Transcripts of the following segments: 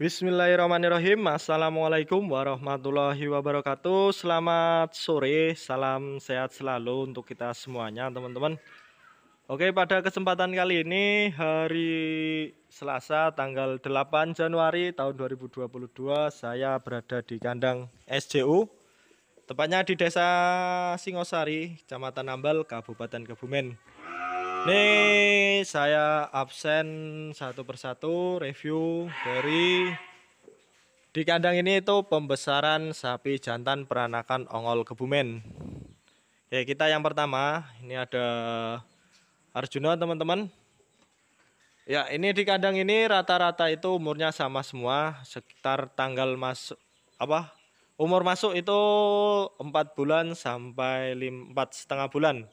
Bismillahirrahmanirrahim Assalamualaikum warahmatullahi wabarakatuh Selamat sore Salam sehat selalu untuk kita semuanya teman-teman Oke pada kesempatan kali ini Hari Selasa tanggal 8 Januari tahun 2022 Saya berada di kandang SJU Tepatnya di desa Singosari Kecamatan Nambal, Kabupaten Kebumen Nih saya absen satu persatu review dari di kandang ini itu pembesaran sapi jantan peranakan ongol kebumen. Oke kita yang pertama ini ada Arjuna teman-teman. Ya ini di kandang ini rata-rata itu umurnya sama semua sekitar tanggal masuk apa umur masuk itu 4 bulan sampai 4 setengah bulan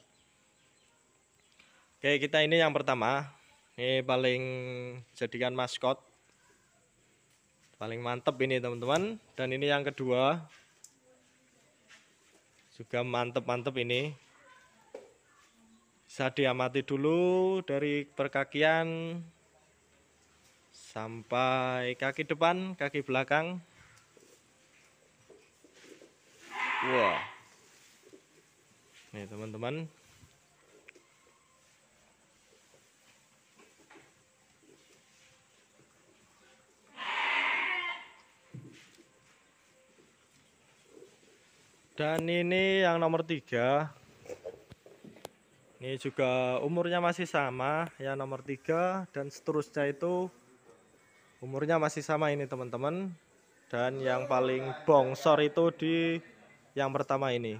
Oke, kita ini yang pertama. Ini paling jadikan maskot. Paling mantep ini, teman-teman. Dan ini yang kedua. Juga mantep-mantep ini. Bisa diamati dulu dari perkakian sampai kaki depan, kaki belakang. Wah. Wow. Nih, teman-teman, dan ini yang nomor tiga ini juga umurnya masih sama ya nomor tiga dan seterusnya itu umurnya masih sama ini teman-teman dan yang paling bongsor itu di yang pertama ini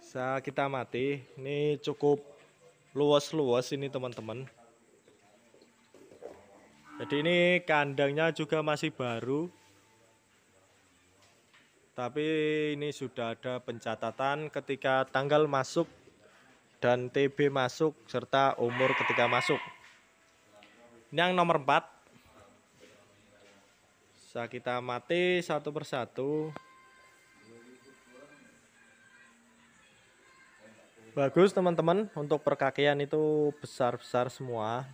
bisa kita mati ini cukup luas-luas ini teman-teman jadi ini kandangnya juga masih baru tapi ini sudah ada pencatatan ketika tanggal masuk dan TB masuk serta umur ketika masuk ini yang nomor 4 Saya kita mati satu persatu Bagus teman-teman untuk perkakian itu besar-besar semua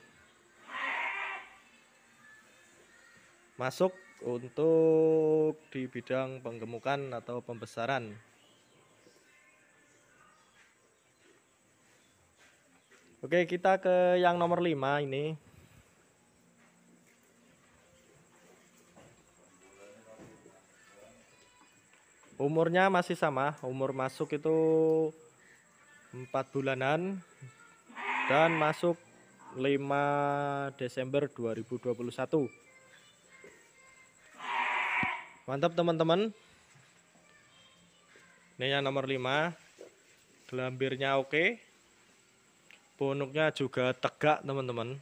Masuk untuk di bidang penggemukan atau pembesaran Oke kita ke yang nomor 5 ini Umurnya masih sama, umur masuk itu 4 bulanan dan masuk 5 Desember 2021. Mantap teman-teman. Ini yang nomor 5. Gelambirnya oke. Punuknya juga tegak teman-teman.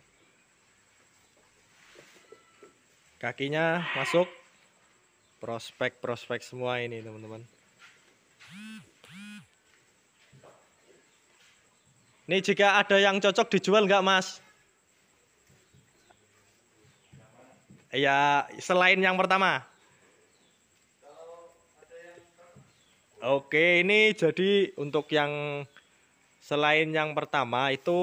Kakinya masuk. Prospek-prospek semua ini teman-teman. Ini jika ada yang cocok dijual nggak mas? Iya selain yang pertama. Oke, ini jadi untuk yang selain yang pertama itu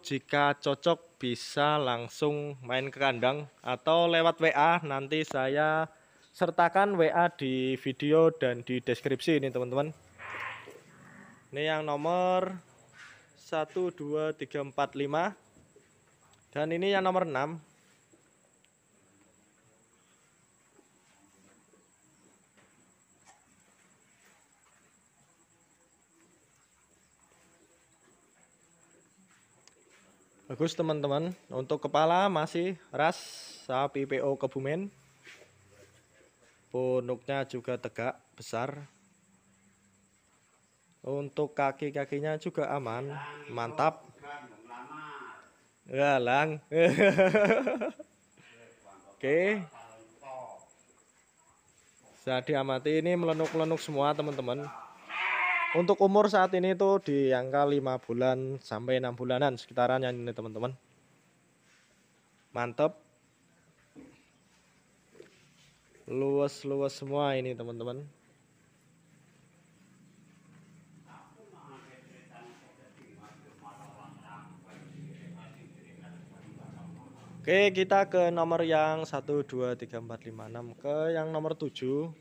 jika cocok bisa langsung main ke kandang atau lewat WA nanti saya sertakan WA di video dan di deskripsi ini teman-teman. Ini yang nomor 12345 dan ini yang nomor 6 Bagus teman-teman, untuk kepala masih ras sapi PO Kebumen. Punuknya juga tegak, besar. Untuk kaki-kakinya juga aman, mantap. Galang. Oke. Jadi diamati ini melenuk-lenuk semua teman-teman. Untuk umur saat ini itu di angka 5 bulan sampai 6 bulanan sekitaran yang ini teman-teman. Mantap. Luas-luas semua ini teman-teman. Oke, kita ke nomor yang 1 2 3 4 5 6 ke yang nomor 7.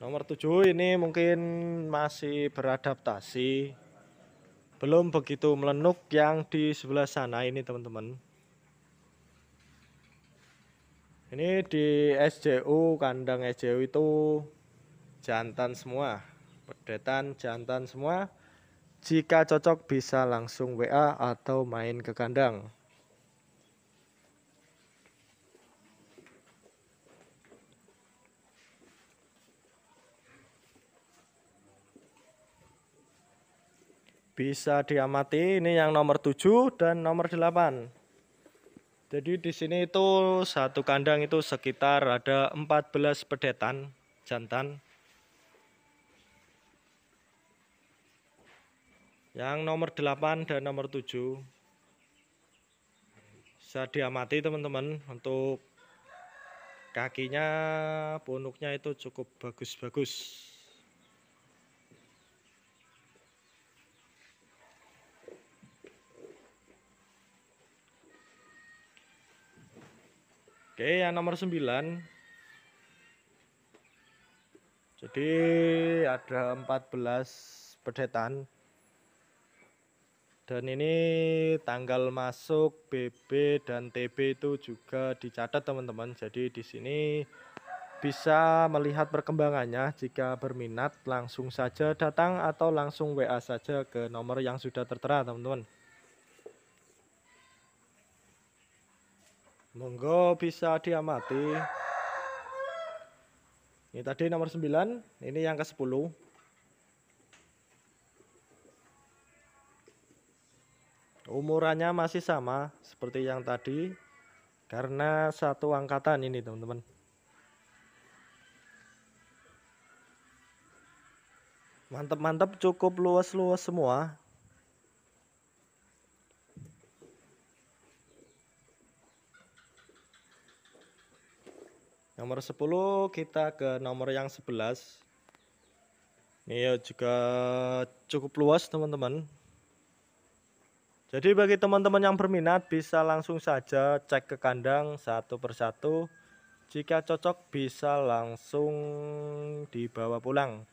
Nomor 7 ini mungkin masih beradaptasi. Belum begitu melenuk yang di sebelah sana ini teman-teman. Ini di SJU, kandang SJU itu jantan semua. Pedetan jantan semua. Jika cocok bisa langsung WA atau main ke kandang. bisa diamati ini yang nomor 7 dan nomor 8 jadi di sini itu satu kandang itu sekitar ada 14 pedetan jantan yang nomor 8 dan nomor 7 bisa diamati teman-teman untuk kakinya punuknya itu cukup bagus-bagus Oke, yang nomor 9. Jadi ada 14 pedetan. Dan ini tanggal masuk BB dan TB itu juga dicatat teman-teman. Jadi di sini bisa melihat perkembangannya jika berminat langsung saja datang atau langsung WA saja ke nomor yang sudah tertera teman-teman. Monggo bisa diamati. Ini tadi nomor 9, ini yang ke-10. Umurannya masih sama seperti yang tadi karena satu angkatan ini, teman-teman. Mantap-mantap cukup luas-luas semua nomor 10 kita ke nomor yang 11 ini ya juga cukup luas teman-teman jadi bagi teman-teman yang berminat bisa langsung saja cek ke kandang satu persatu jika cocok bisa langsung dibawa pulang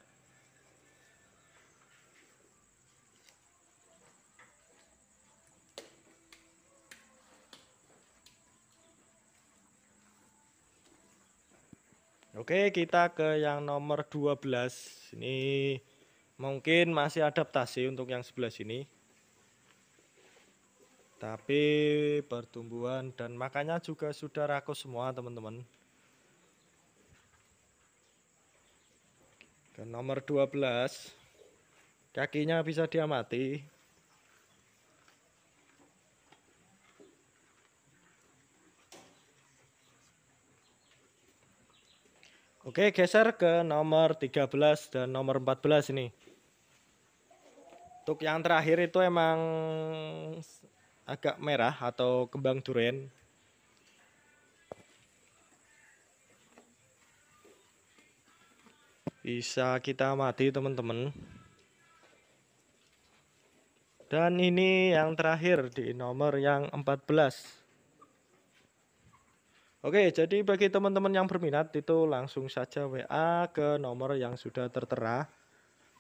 Oke, kita ke yang nomor 12. Ini mungkin masih adaptasi untuk yang sebelah ini. Tapi pertumbuhan dan makanya juga sudah rakus semua, teman-teman. Ke nomor 12. Kakinya bisa diamati. Oke, geser ke nomor 13 dan nomor 14 ini. Untuk yang terakhir itu emang agak merah atau kembang durian. Bisa kita mati teman-teman. Dan ini yang terakhir di nomor yang 14. Oke, jadi bagi teman-teman yang berminat itu langsung saja WA ke nomor yang sudah tertera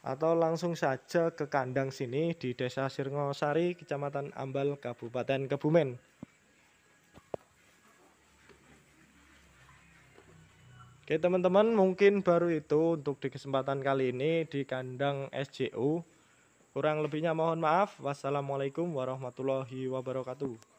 atau langsung saja ke kandang sini di Desa Sirngosari, Kecamatan Ambal, Kabupaten Kebumen. Oke, teman-teman, mungkin baru itu untuk di kesempatan kali ini di kandang SJU. Kurang lebihnya mohon maaf. Wassalamualaikum warahmatullahi wabarakatuh.